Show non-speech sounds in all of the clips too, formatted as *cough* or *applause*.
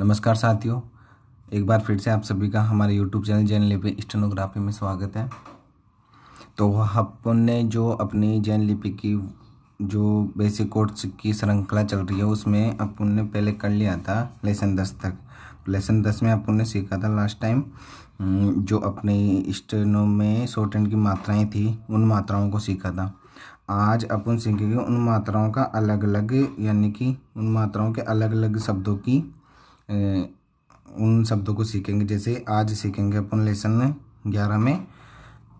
नमस्कार साथियों एक बार फिर से आप सभी का हमारे यूट्यूब चैनल जैन लिपि स्टेनोग्राफी में स्वागत है तो अपन ने जो अपनी जैन लिपि की जो बेसिक कोर्स की श्रृंखला चल रही है उसमें अपन ने पहले कर लिया था लेसन दस तक लेसन दस में अपन ने सीखा था लास्ट टाइम हम्म, जो अपने स्टेनो में शॉर्ट एंड की मात्राएं थी उन मात्राओं को सीखा था आज अपन सीखेंगे उन मात्राओं का अलग अलग यानी कि उन मात्राओं के अलग अलग शब्दों की उन शब्दों को सीखेंगे जैसे आज सीखेंगे अपन लेसन ग्यारह में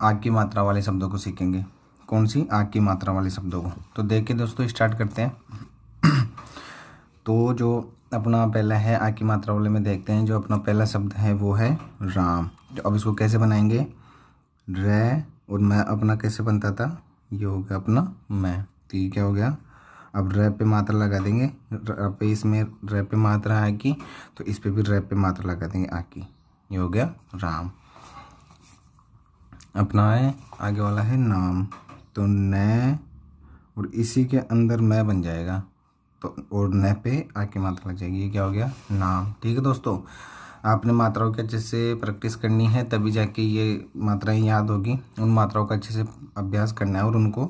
आग की मात्रा वाले शब्दों को सीखेंगे कौन सी आग की मात्रा वाले शब्दों को तो देखिए दोस्तों स्टार्ट करते हैं *clears throat* तो जो अपना पहला है आग की मात्रा वाले में देखते हैं जो अपना पहला शब्द है वो है राम तो अब इसको कैसे बनाएंगे र और मैं अपना कैसे बनता था ये हो गया अपना मैं तो ये क्या हो गया अब रैप पे मात्रा लगा देंगे पे इसमें रैप पे मात्रा आ की तो इस पर भी रैप पे मात्रा लगा देंगे आ की ये हो गया राम अपना है आगे वाला है नाम तो न और इसी के अंदर मैं बन जाएगा तो और न पे आ की मात्रा लग जाएगी ये क्या हो गया नाम ठीक है दोस्तों आपने मात्राओं की अच्छे से प्रैक्टिस करनी है तभी जाके ये मात्राएं याद होगी उन मात्राओं का अच्छे से अभ्यास करना है और उनको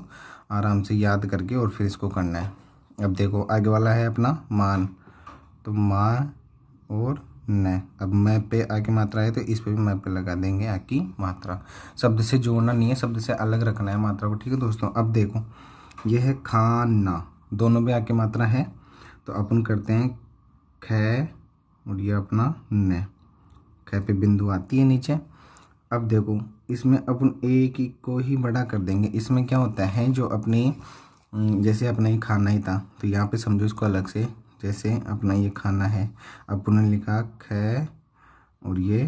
आराम से याद करके और फिर इसको करना है अब देखो आगे वाला है अपना मान तो माँ और न अब मैं पे आ की मात्रा है तो इस पे भी मैं पे लगा देंगे आ की मात्रा शब्द से जोड़ना नहीं है शब्द से अलग रखना है मात्रा को ठीक है दोस्तों अब देखो ये है खाना दोनों में आ की मात्रा है तो अपन करते हैं खै और ये अपना न खै पे बिंदु आती है नीचे अब देखो इसमें अपन एक को ही बड़ा कर देंगे इसमें क्या होता है जो अपने जैसे अपना ये खाना ही था तो यहाँ पे समझो इसको अलग से जैसे अपना ये खाना है अपन ने लिखा ख और ये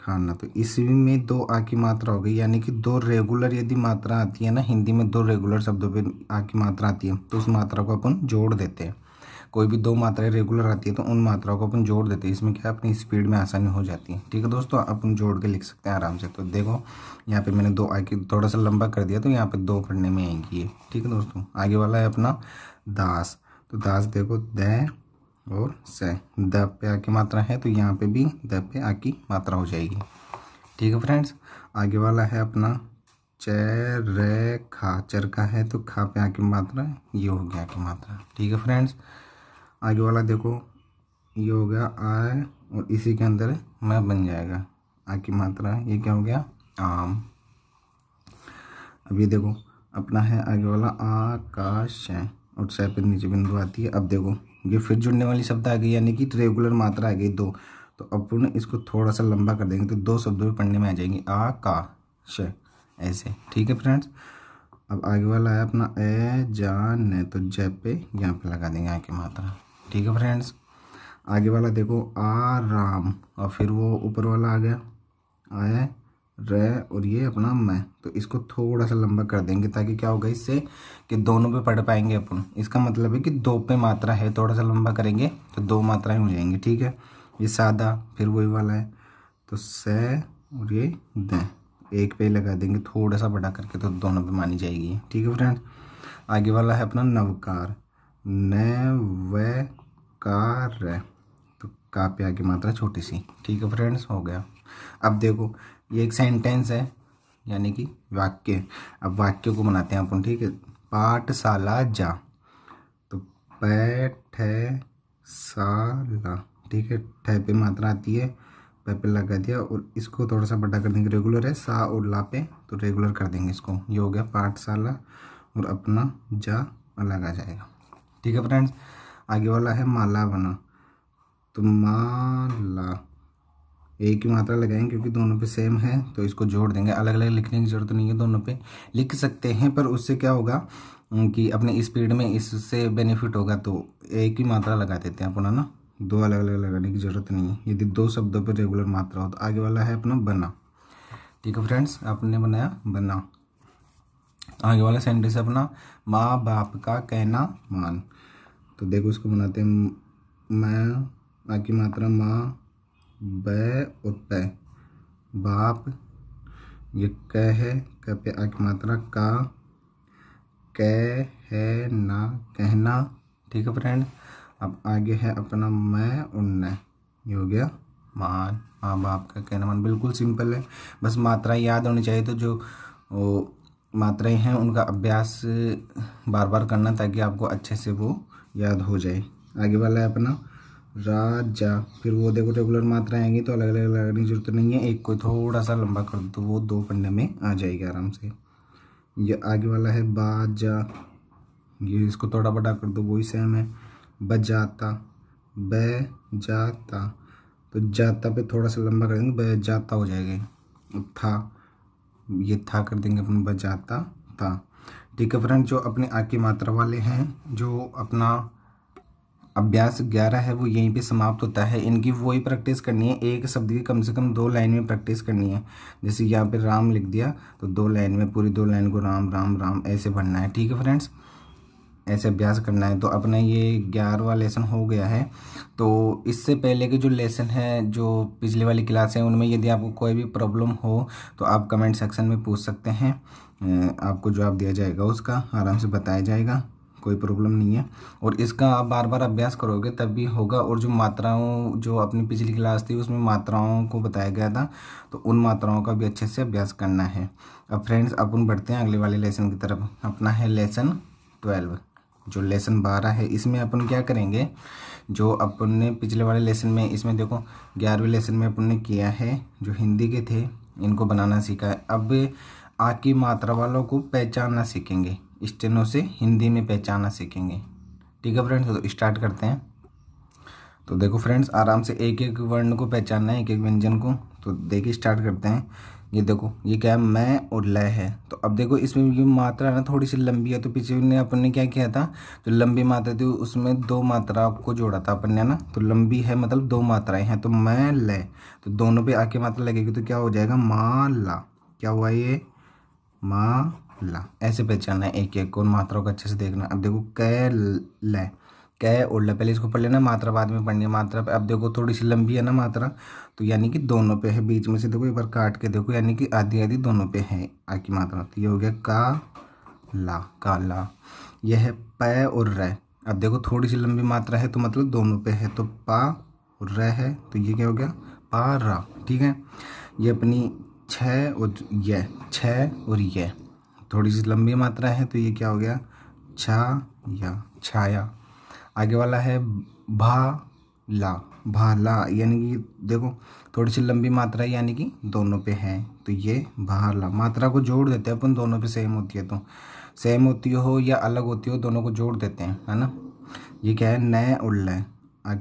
खाना तो इसमें में दो आ की मात्रा हो गई यानी कि दो रेगुलर यदि मात्रा आती है ना हिंदी में दो रेगुलर शब्दों पे आ की मात्रा आती है तो उस मात्रा को अपन जोड़ देते हैं कोई भी दो मात्राएं रेगुलर आती है तो उन मात्राओं को अपन जोड़ देते हैं इसमें क्या अपनी स्पीड में आसानी हो जाती है ठीक है दोस्तों अपन जोड़ के लिख सकते हैं आराम से तो देखो यहाँ पे मैंने दो आगे थोड़ा सा लंबा कर दिया तो यहाँ पे दो करने में आएंगी ये ठीक है दोस्तों आगे वाला है अपना दास तो दास देखो द और स द पे आ मात्रा है तो यहाँ पे भी द पे आ मात्रा हो जाएगी ठीक है फ्रेंड्स आगे वाला है अपना चर खा चर का है तो खा पे आ की मात्रा ये हो गया की मात्रा ठीक है फ्रेंड्स आगे वाला देखो ये हो गया आ और इसी के अंदर मैं बन जाएगा आ की मात्रा ये क्या हो गया आम अब ये देखो अपना है आगे वाला आकाश है और सह पर नीचे बिंदु आती है अब देखो ये फिर जुड़ने वाली शब्द आ गई यानी कि रेगुलर मात्रा आ गई दो तो अपन इसको थोड़ा सा लंबा कर देंगे तो दो शब्दों भी पढ़ने में आ जाएंगे आ का श ऐसे ठीक है फ्रेंड्स अब आगे वाला है अपना ए जान तो जय पे यहाँ पे लगा देंगे की मात्रा ठीक है फ्रेंड्स आगे वाला देखो आ राम और फिर वो ऊपर वाला आ गया आया रे और ये अपना मैं तो इसको थोड़ा सा लंबा कर देंगे ताकि क्या होगा इससे कि दोनों पे पढ़ पाएंगे अपन इसका मतलब है कि दो पे मात्रा है थोड़ा सा लंबा करेंगे तो दो मात्राएं हो जाएंगी ठीक है ये सादा फिर वही वाला है तो स और ये द एक पे लगा देंगे थोड़ा सा बड़ा करके तो दोनों पे मानी जाएगी ठीक है फ्रेंड आगे वाला है अपना नवकार नैवकार तो का पे आगे मात्रा छोटी सी ठीक है फ्रेंड्स हो गया अब देखो ये एक सेंटेंस है यानी कि वाक्य अब वाक्य को बनाते हैं अपन ठीक है पाठशाला जा तो पैठ साला ठीक है ठह पे मात्रा आती है पे पे लगा दिया और इसको थोड़ा सा बड़ा कर देंगे रेगुलर है सा और ला पे तो रेगुलर कर देंगे इसको ये हो गया पाठशाला और अपना जा अलग आ जाएगा ठीक है फ्रेंड्स आगे वाला है माला बना तो माला एक ही मात्रा लगाएंगे क्योंकि दोनों पे सेम है तो इसको जोड़ देंगे अलग अलग लिखने की जरूरत नहीं है दोनों पे लिख सकते हैं पर उससे क्या होगा कि अपने स्पीड में इससे बेनिफिट होगा तो एक ही मात्रा लगा देते हैं अपना ना दो अलग अलग लगाने की जरूरत नहीं है यदि दो शब्दों पर रेगुलर मात्रा हो तो आगे वाला है अपना बना ठीक है फ्रेंड्स आपने बनाया बना आगे वाला सेंटेंस अपना माँ बाप का कहना मान तो देखो इसको बनाते हैं मैं आ की मात्रा माँ बै और बाप ये कह है कह पे आ की मात्रा का कह है ना कहना ठीक है फ्रेंड अब आगे है अपना मैं और न ये हो गया मान माँ बाप का कहना मान बिल्कुल सिंपल है बस मात्रा याद होनी चाहिए तो जो मात्राएं हैं उनका अभ्यास बार बार करना ताकि आपको अच्छे से वो याद हो जाए आगे वाला है अपना राजा फिर वो देखो रेगुलर मात्राएं आएंगी तो अलग अलग लगाने की जरूरत नहीं है एक को थोड़ा सा लंबा कर दो तो वो दो पन्ने में आ जाएगी आराम से ये आगे वाला है बाजा ये इसको थोड़ा बड़ा कर दो वही सेम है बजाता जाता तो जाता पे थोड़ा सा लंबा कर देंगे बजाता हो जाएगा था ये था कर देंगे अपन बजाता था ठीक है फ्रेंड जो अपने आ की मात्रा वाले हैं जो अपना अभ्यास ग्यारह है वो यहीं पे समाप्त होता है इनकी वही प्रैक्टिस करनी है एक शब्द की कम से कम दो लाइन में प्रैक्टिस करनी है जैसे यहाँ पे राम लिख दिया तो दो लाइन में पूरी दो लाइन को राम राम राम ऐसे भरना है ठीक है फ्रेंड्स ऐसे अभ्यास करना है तो अपना ये ग्यारहवा लेसन हो गया है तो इससे पहले के जो लेसन है जो पिछले वाली क्लास है उनमें यदि आपको कोई भी प्रॉब्लम हो तो आप कमेंट सेक्शन में पूछ सकते हैं आपको जवाब दिया जाएगा उसका आराम से बताया जाएगा कोई प्रॉब्लम नहीं है और इसका आप बार बार अभ्यास करोगे तब भी होगा और जो मात्राओं जो अपनी पिछली क्लास थी उसमें मात्राओं को बताया गया था तो उन मात्राओं का भी अच्छे से अभ्यास करना है अब फ्रेंड्स अपन बढ़ते हैं अगले वाले लेसन की तरफ अपना है लेसन ट्वेल्व जो लेसन बारह है इसमें अपन क्या करेंगे जो अपन ने पिछले वाले लेसन में इसमें देखो ग्यारहवें लेसन में अपन ने किया है जो हिंदी के थे इनको बनाना सीखा है अब आ की मात्रा वालों को पहचानना सीखेंगे स्टेनों से हिंदी में पहचानना सीखेंगे ठीक है फ्रेंड्स तो स्टार्ट करते हैं तो देखो फ्रेंड्स आराम से एक एक वर्ण को पहचानना है एक एक व्यंजन को तो देखिए स्टार्ट करते हैं ये देखो ये क्या है मैं और लय है तो अब देखो इसमें ये मात्रा ना थोड़ी सी लंबी है तो पीछे ने अपन ने क्या किया था जो लंबी मात्रा थी उसमें दो मात्रा को जोड़ा था अपन ने ना तो लंबी है मतलब दो मात्राएं हैं तो मैं लय तो दोनों पे आके मात्रा लगेगी तो क्या हो जाएगा ला क्या हुआ ये ला ऐसे पहचानना है एक एक को मात्राओं को अच्छे से देखना अब देखो कै लय क्या है उल्टा पहले इसको पढ़ लेना मात्रा बाद में पढ़नी है मात्रा अब देखो थोड़ी सी लंबी है ना मात्रा तो यानी कि दोनों पे है बीच में से देखो एक बार काट के देखो यानी कि आधी आधी दोनों पे है आ की मात्रा तो ये हो गया का ला का ला यह है प और र अब देखो थोड़ी सी लंबी मात्रा है तो मतलब दोनों पे है तो पा और र है तो ये क्या हो गया पा रा ठीक है ये अपनी छ और ये छ और ये थोड़ी सी लंबी मात्रा है तो ये क्या हो गया छा या छाया आगे वाला है भा ला भाला यानी कि देखो थोड़ी सी लंबी मात्रा यानी कि दोनों पे है तो ये भाला मात्रा को जोड़ देते हैं अपन दोनों पे सेम होती है तो सेम होती हो या अलग होती हो दोनों को जोड़ देते हैं है ना ये क्या है नए और लय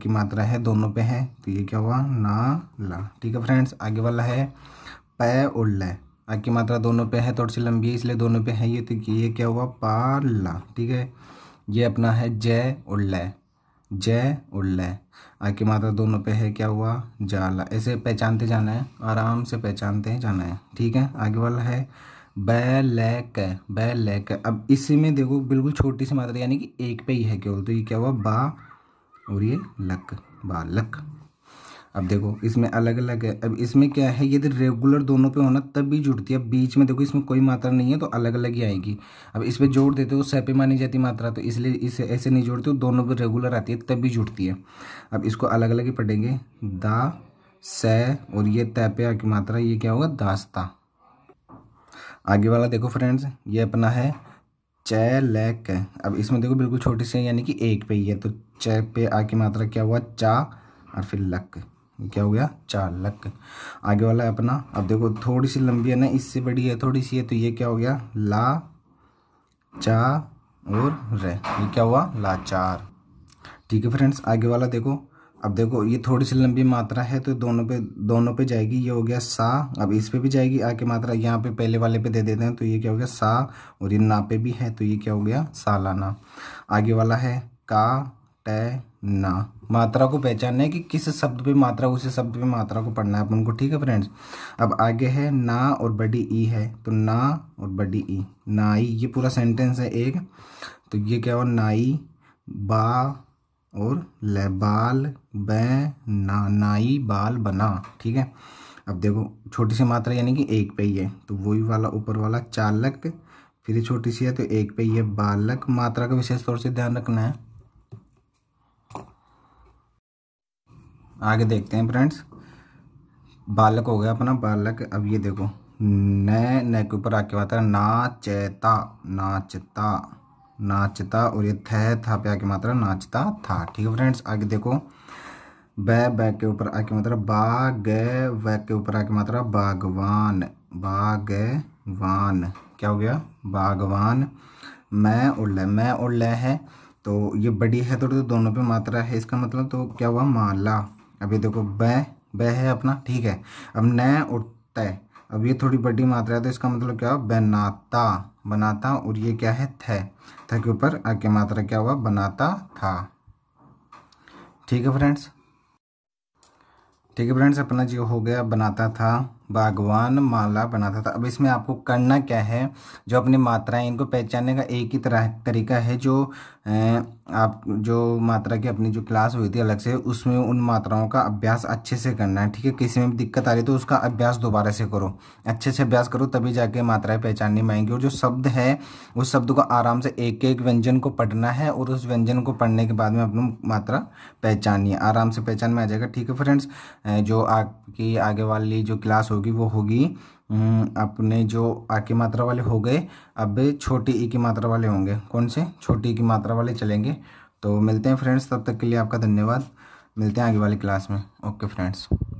की मात्रा है दोनों पे है तो ये क्या हुआ ना ला ठीक है फ्रेंड्स आगे वाला है पै और लय की मात्रा दोनों पे है थोड़ी सी लंबी है इसलिए दोनों पे है ये तो ये क्या हुआ ला ठीक है ये अपना है जय और लय जय और लय आ की मात्रा दोनों पे है क्या हुआ जाला ऐसे पहचानते जाना है आराम से पहचानते हैं जाना है ठीक है आगे वाला है बैलैक क अब इसी में देखो बिल्कुल छोटी सी मात्रा यानी कि एक पे ही है केवल तो ये क्या हुआ बा और ये लक बा लक अब देखो इसमें अलग अलग है अब इसमें क्या है यदि रेगुलर तो दोनों पे होना तब भी जुड़ती है बीच में देखो इसमें कोई मात्रा नहीं है तो अलग अलग ही आएगी अब इस पर जोड़ देते हो सह पे मानी जाती मात्रा तो इसलिए इसे ऐसे नहीं जोड़ते हो दोनों पे रेगुलर आती है तब भी जुड़ती है अब इसको अलग अलग ही पढ़ेंगे दा स और ये तय पे की मात्रा ये क्या होगा दास्ता आगे वाला देखो फ्रेंड्स ये अपना है चय लैक अब इसमें देखो बिल्कुल छोटी सी यानी कि एक पे ही है तो चय पे आ की मात्रा क्या हुआ चा और फिर लक क्या हो गया चार लक आगे वाला है अपना अब देखो थोड़ी सी लंबी है ना इससे बड़ी है थोड़ी सी है तो ये क्या हो गया ला चा और रे ये क्या हुआ ला चार ठीक है फ्रेंड्स आगे वाला देखो अब देखो ये थोड़ी सी लंबी मात्रा है तो दोनों पे दोनों पे जाएगी ये हो गया सा अब इस पे भी जाएगी आके मात्रा यहाँ पे पहले वाले पे दे देते हैं तो ये क्या हो गया सा और ये ना पे भी है तो ये क्या हो गया सालाना आगे वाला है का ना मात्रा को पहचानना है कि किस शब्द पे मात्रा उसी शब्द पे मात्रा को पढ़ना है अपन को ठीक है फ्रेंड्स अब आगे है ना और बड़ी ई है तो ना और बड़ी ई नाई ये पूरा सेंटेंस है एक तो ये क्या हुआ नाई बा और ले बाल ब ना नाई बाल बना ठीक है अब देखो छोटी सी मात्रा यानी कि एक पे ही है तो वही वाला ऊपर वाला चालक फिर छोटी सी है तो एक पे ही है बालक मात्रा का विशेष तौर से ध्यान रखना है आगे देखते हैं फ्रेंड्स बालक हो गया अपना बालक अब ये देखो न न के ऊपर आके मात्रा नाचता नाचता नाचता और ये थे था पे आके मात्रा नाचता था ठीक है फ्रेंड्स आगे देखो बै बै के ऊपर आके मात्रा बा ग के ऊपर आके मात्रा बागवान वान क्या हो गया बागवान मैं और मैं और ल है तो ये बड़ी है तो, तो दोनों पे मात्रा है इसका मतलब तो क्या हुआ माला अभी देखो ब ब है अपना ठीक है अब न और तय अब ये थोड़ी बड़ी मात्रा है तो इसका मतलब क्या हुआ बनाता बनाता और ये क्या है थे थे के ऊपर आगे मात्रा क्या हुआ बनाता था ठीक है फ्रेंड्स ठीक है फ्रेंड्स अपना जो हो गया बनाता था बागवान माला बनाता था अब इसमें आपको करना क्या है जो अपनी मात्राएं इनको पहचानने का एक ही तरह तरीका है जो आप जो मात्रा की अपनी जो क्लास हुई थी अलग से उसमें उन मात्राओं का अभ्यास अच्छे से करना है ठीक है किसी में भी दिक्कत आ रही है तो उसका अभ्यास दोबारा से करो अच्छे से अभ्यास करो तभी जाके मात्राएं पहचानने में आएंगी और जो शब्द है उस शब्द को आराम से एक एक व्यंजन को पढ़ना है और उस व्यंजन को पढ़ने के बाद में अपनी मात्रा है आराम से पहचान में आ जाएगा ठीक है फ्रेंड्स जो आपकी आगे वाली जो क्लास होगी वो होगी हम्म, अपने जो आ की मात्रा वाले हो गए अब छोटी ई की मात्रा वाले होंगे कौन से छोटी ई की मात्रा वाले चलेंगे तो मिलते हैं फ्रेंड्स तब तक के लिए आपका धन्यवाद मिलते हैं आगे वाली क्लास में ओके फ्रेंड्स